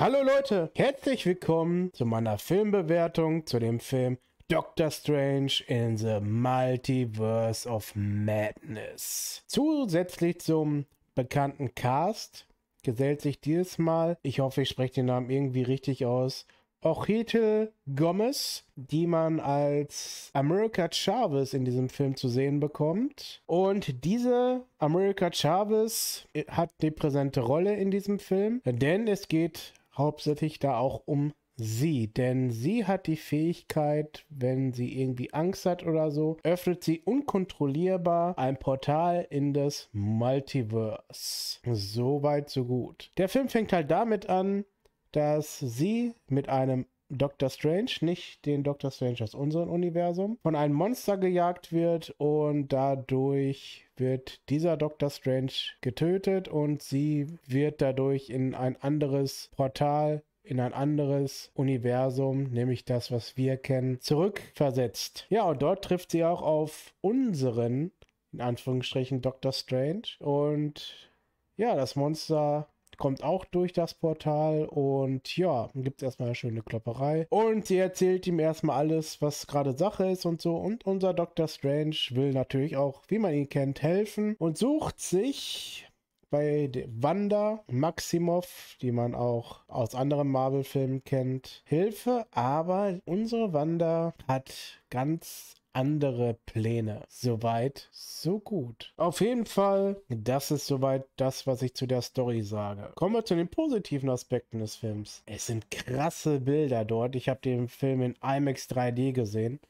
Hallo Leute, herzlich willkommen zu meiner Filmbewertung zu dem Film Doctor Strange in the Multiverse of Madness. Zusätzlich zum bekannten Cast gesellt sich dieses Mal, ich hoffe, ich spreche den Namen irgendwie richtig aus, Ochete Gomez, die man als America Chavez in diesem Film zu sehen bekommt. Und diese America Chavez hat die präsente Rolle in diesem Film, denn es geht hauptsächlich da auch um sie, denn sie hat die Fähigkeit, wenn sie irgendwie Angst hat oder so, öffnet sie unkontrollierbar ein Portal in das Multiverse. So weit, so gut. Der Film fängt halt damit an, dass sie mit einem Dr. Strange, nicht den Dr. Strange aus unserem Universum, von einem Monster gejagt wird und dadurch wird dieser Dr. Strange getötet und sie wird dadurch in ein anderes Portal in ein anderes Universum, nämlich das, was wir kennen, zurückversetzt. Ja, und dort trifft sie auch auf unseren, in Anführungsstrichen, Dr. Strange. Und ja, das Monster kommt auch durch das Portal und ja, gibt es erstmal eine schöne Klopperei. Und sie erzählt ihm erstmal alles, was gerade Sache ist und so. Und unser Dr. Strange will natürlich auch, wie man ihn kennt, helfen und sucht sich bei Wanda Maximoff, die man auch aus anderen Marvel-Filmen kennt, Hilfe. Aber unsere Wanda hat ganz andere Pläne. Soweit, so gut. Auf jeden Fall, das ist soweit das, was ich zu der Story sage. Kommen wir zu den positiven Aspekten des Films. Es sind krasse Bilder dort. Ich habe den Film in IMAX 3D gesehen.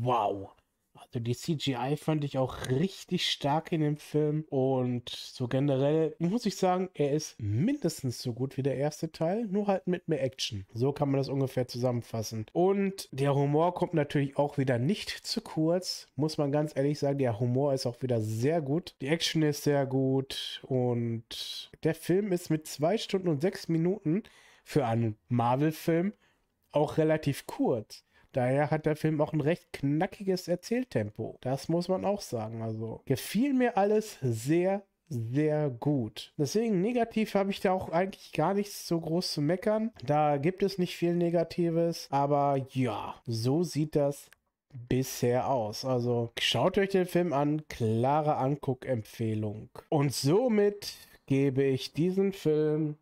Wow. Also die CGI fand ich auch richtig stark in dem Film und so generell muss ich sagen, er ist mindestens so gut wie der erste Teil, nur halt mit mehr Action. So kann man das ungefähr zusammenfassen. Und der Humor kommt natürlich auch wieder nicht zu kurz, muss man ganz ehrlich sagen. Der Humor ist auch wieder sehr gut. Die Action ist sehr gut und der Film ist mit zwei Stunden und sechs Minuten für einen Marvel-Film auch relativ kurz. Daher hat der Film auch ein recht knackiges Erzähltempo. Das muss man auch sagen. Also gefiel mir alles sehr, sehr gut. Deswegen negativ habe ich da auch eigentlich gar nichts so groß zu meckern. Da gibt es nicht viel Negatives, aber ja, so sieht das bisher aus. Also schaut euch den Film an, klare Anguckempfehlung. Und somit gebe ich diesen Film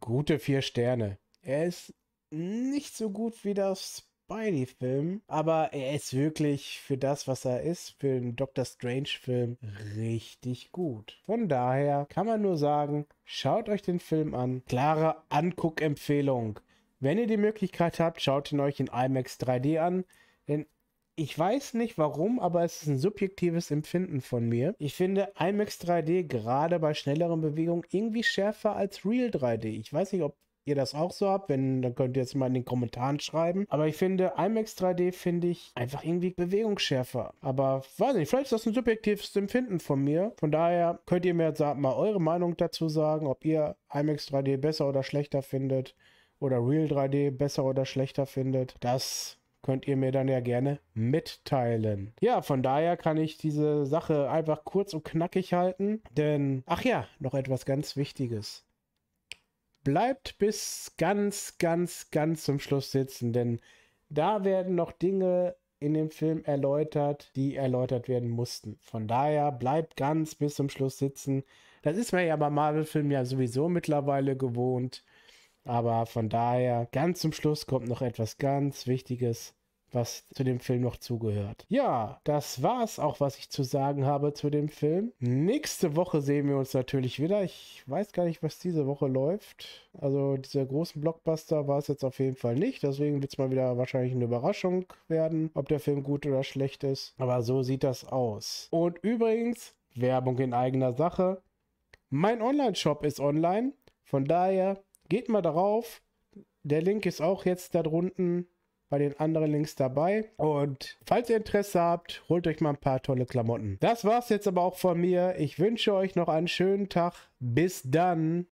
gute vier Sterne. Er ist nicht so gut wie das Spidey-Film, aber er ist wirklich für das, was er ist, für den Doctor Strange-Film richtig gut. Von daher kann man nur sagen, schaut euch den Film an. Klare Anguckempfehlung. Wenn ihr die Möglichkeit habt, schaut ihn euch in IMAX 3D an, denn ich weiß nicht warum, aber es ist ein subjektives Empfinden von mir. Ich finde IMAX 3D gerade bei schnelleren Bewegungen irgendwie schärfer als Real 3D. Ich weiß nicht, ob ihr das auch so habt. Wenn, dann könnt ihr jetzt mal in den Kommentaren schreiben. Aber ich finde, IMAX 3D finde ich einfach irgendwie bewegungsschärfer. Aber weiß nicht, vielleicht ist das ein subjektives Empfinden von mir. Von daher könnt ihr mir jetzt mal eure Meinung dazu sagen, ob ihr IMAX 3D besser oder schlechter findet oder Real 3D besser oder schlechter findet. Das könnt ihr mir dann ja gerne mitteilen. Ja, von daher kann ich diese Sache einfach kurz und knackig halten, denn, ach ja, noch etwas ganz Wichtiges bleibt bis ganz, ganz, ganz zum Schluss sitzen, denn da werden noch Dinge in dem Film erläutert, die erläutert werden mussten. Von daher bleibt ganz bis zum Schluss sitzen. Das ist mir ja bei Marvel-Filmen ja sowieso mittlerweile gewohnt. Aber von daher, ganz zum Schluss kommt noch etwas ganz Wichtiges was zu dem Film noch zugehört. Ja, das war's auch, was ich zu sagen habe zu dem Film. Nächste Woche sehen wir uns natürlich wieder. Ich weiß gar nicht, was diese Woche läuft. Also dieser großen Blockbuster war es jetzt auf jeden Fall nicht. Deswegen wird es mal wieder wahrscheinlich eine Überraschung werden, ob der Film gut oder schlecht ist. Aber so sieht das aus. Und übrigens, Werbung in eigener Sache. Mein Online-Shop ist online. Von daher geht mal darauf. Der Link ist auch jetzt da drunten bei den anderen Links dabei. Und falls ihr Interesse habt, holt euch mal ein paar tolle Klamotten. Das war's jetzt aber auch von mir. Ich wünsche euch noch einen schönen Tag. Bis dann.